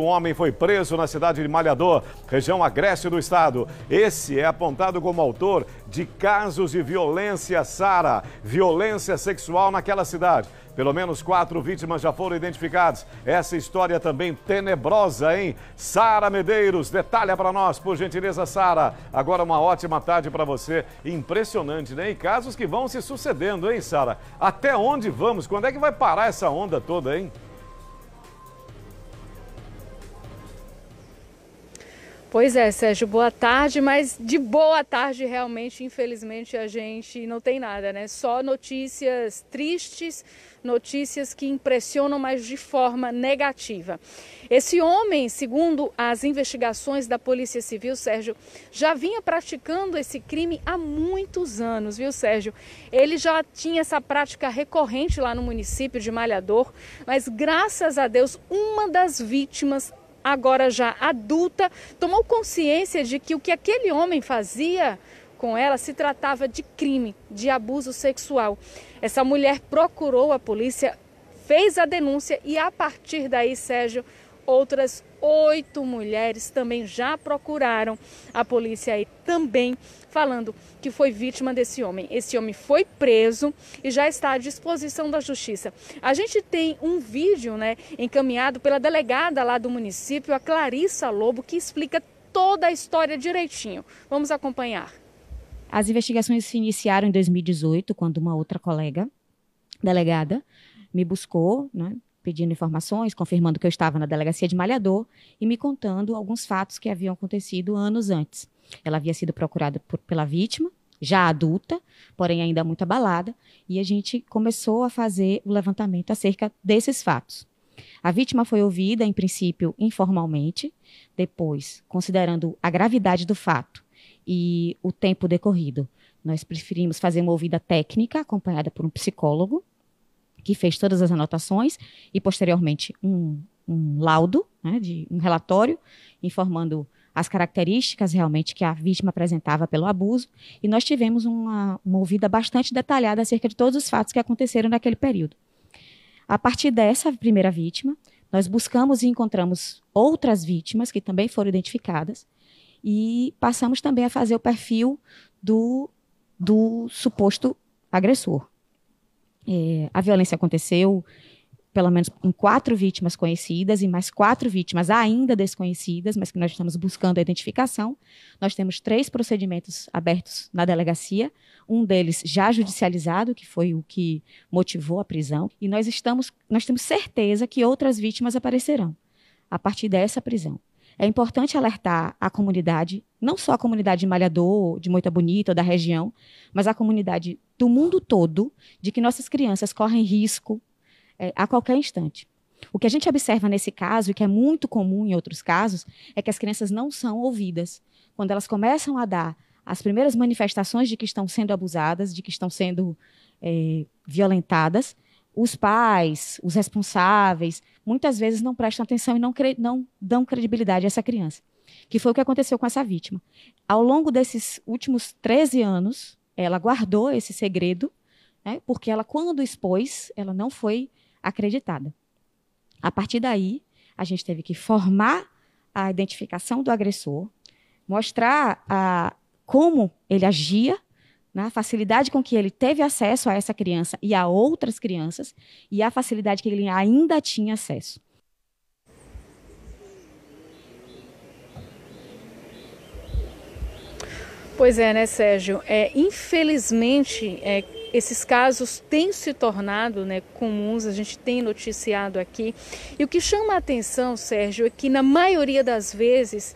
Um homem foi preso na cidade de Malhador, região agreste do estado. Esse é apontado como autor de casos de violência sara, violência sexual naquela cidade. Pelo menos quatro vítimas já foram identificadas. Essa história também tenebrosa, hein? Sara Medeiros, detalha para nós, por gentileza, Sara. Agora uma ótima tarde para você. Impressionante, né? E casos que vão se sucedendo, hein, Sara? Até onde vamos? Quando é que vai parar essa onda toda, hein? Pois é, Sérgio, boa tarde, mas de boa tarde realmente, infelizmente, a gente não tem nada, né? Só notícias tristes, notícias que impressionam, mas de forma negativa. Esse homem, segundo as investigações da Polícia Civil, Sérgio, já vinha praticando esse crime há muitos anos, viu, Sérgio? Ele já tinha essa prática recorrente lá no município de Malhador, mas graças a Deus, uma das vítimas agora já adulta, tomou consciência de que o que aquele homem fazia com ela se tratava de crime, de abuso sexual. Essa mulher procurou a polícia, fez a denúncia e a partir daí, Sérgio, Outras oito mulheres também já procuraram a polícia aí também falando que foi vítima desse homem. Esse homem foi preso e já está à disposição da justiça. A gente tem um vídeo, né, encaminhado pela delegada lá do município, a Clarissa Lobo, que explica toda a história direitinho. Vamos acompanhar. As investigações se iniciaram em 2018, quando uma outra colega delegada me buscou, né, pedindo informações, confirmando que eu estava na delegacia de Malhador e me contando alguns fatos que haviam acontecido anos antes. Ela havia sido procurada por, pela vítima, já adulta, porém ainda muito abalada, e a gente começou a fazer o levantamento acerca desses fatos. A vítima foi ouvida, em princípio, informalmente, depois, considerando a gravidade do fato e o tempo decorrido, nós preferimos fazer uma ouvida técnica acompanhada por um psicólogo que fez todas as anotações e, posteriormente, um, um laudo, né, de um relatório informando as características realmente que a vítima apresentava pelo abuso, e nós tivemos uma, uma ouvida bastante detalhada acerca de todos os fatos que aconteceram naquele período. A partir dessa primeira vítima, nós buscamos e encontramos outras vítimas que também foram identificadas e passamos também a fazer o perfil do, do suposto agressor. É, a violência aconteceu, pelo menos em quatro vítimas conhecidas e mais quatro vítimas ainda desconhecidas, mas que nós estamos buscando a identificação. Nós temos três procedimentos abertos na delegacia, um deles já judicializado, que foi o que motivou a prisão, e nós estamos, nós temos certeza que outras vítimas aparecerão a partir dessa prisão. É importante alertar a comunidade, não só a comunidade de Malhador, de Moita Bonita, da região, mas a comunidade do mundo todo, de que nossas crianças correm risco é, a qualquer instante. O que a gente observa nesse caso, e que é muito comum em outros casos, é que as crianças não são ouvidas. Quando elas começam a dar as primeiras manifestações de que estão sendo abusadas, de que estão sendo é, violentadas, os pais, os responsáveis, muitas vezes não prestam atenção e não, não dão credibilidade a essa criança, que foi o que aconteceu com essa vítima. Ao longo desses últimos 13 anos, ela guardou esse segredo, né, porque ela, quando expôs, ela não foi acreditada. A partir daí, a gente teve que formar a identificação do agressor, mostrar a, como ele agia na né, facilidade com que ele teve acesso a essa criança e a outras crianças e a facilidade que ele ainda tinha acesso. Pois é, né, Sérgio? É, infelizmente, é, esses casos têm se tornado né, comuns, a gente tem noticiado aqui. E o que chama a atenção, Sérgio, é que na maioria das vezes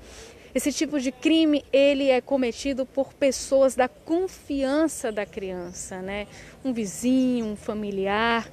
esse tipo de crime ele é cometido por pessoas da confiança da criança, né? Um vizinho, um familiar.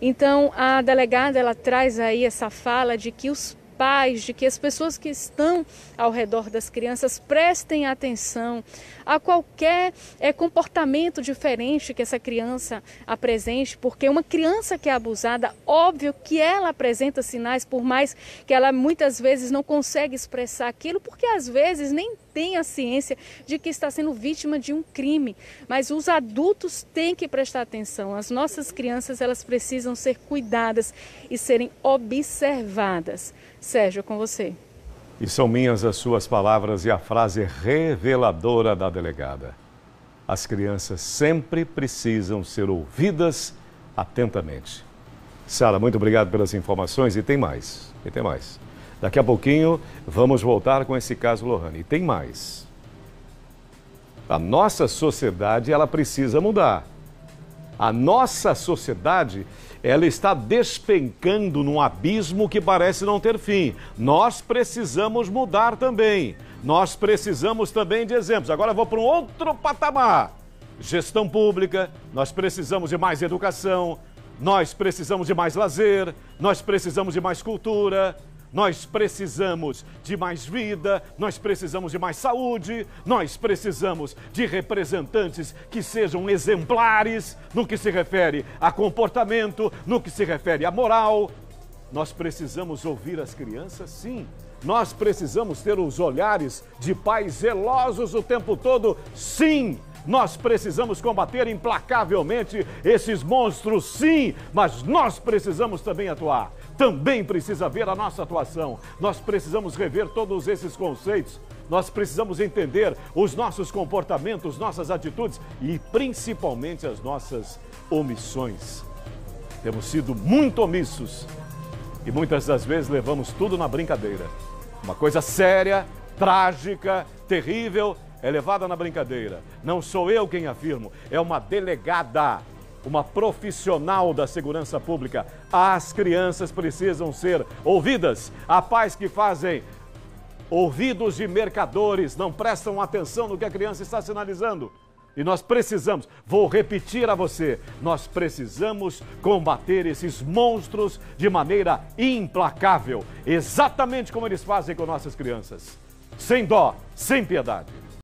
Então a delegada ela traz aí essa fala de que os pais, de que as pessoas que estão ao redor das crianças prestem atenção a qualquer é, comportamento diferente que essa criança apresente, porque uma criança que é abusada, óbvio que ela apresenta sinais, por mais que ela muitas vezes não consegue expressar aquilo, porque às vezes nem tem a ciência de que está sendo vítima de um crime. Mas os adultos têm que prestar atenção. As nossas crianças, elas precisam ser cuidadas e serem observadas. Sérgio, com você. E são minhas as suas palavras e a frase reveladora da delegada. As crianças sempre precisam ser ouvidas atentamente. Sara, muito obrigado pelas informações e tem mais. E tem mais. Daqui a pouquinho vamos voltar com esse caso, Lohane. E tem mais. A nossa sociedade, ela precisa mudar. A nossa sociedade, ela está despencando num abismo que parece não ter fim. Nós precisamos mudar também. Nós precisamos também de exemplos. Agora vou para um outro patamar. Gestão pública, nós precisamos de mais educação, nós precisamos de mais lazer, nós precisamos de mais cultura, nós precisamos de mais vida, nós precisamos de mais saúde, nós precisamos de representantes que sejam exemplares no que se refere a comportamento, no que se refere a moral. Nós precisamos ouvir as crianças, sim. Nós precisamos ter os olhares de pais zelosos o tempo todo, sim. Nós precisamos combater implacavelmente esses monstros, sim, mas nós precisamos também atuar. Também precisa ver a nossa atuação. Nós precisamos rever todos esses conceitos. Nós precisamos entender os nossos comportamentos, nossas atitudes e principalmente as nossas omissões. Temos sido muito omissos e muitas das vezes levamos tudo na brincadeira. Uma coisa séria, trágica, terrível é levada na brincadeira. Não sou eu quem afirmo, é uma delegada, uma profissional da segurança pública. As crianças precisam ser ouvidas. A paz que fazem ouvidos de mercadores não prestam atenção no que a criança está sinalizando. E nós precisamos, vou repetir a você, nós precisamos combater esses monstros de maneira implacável, exatamente como eles fazem com nossas crianças. Sem dó, sem piedade.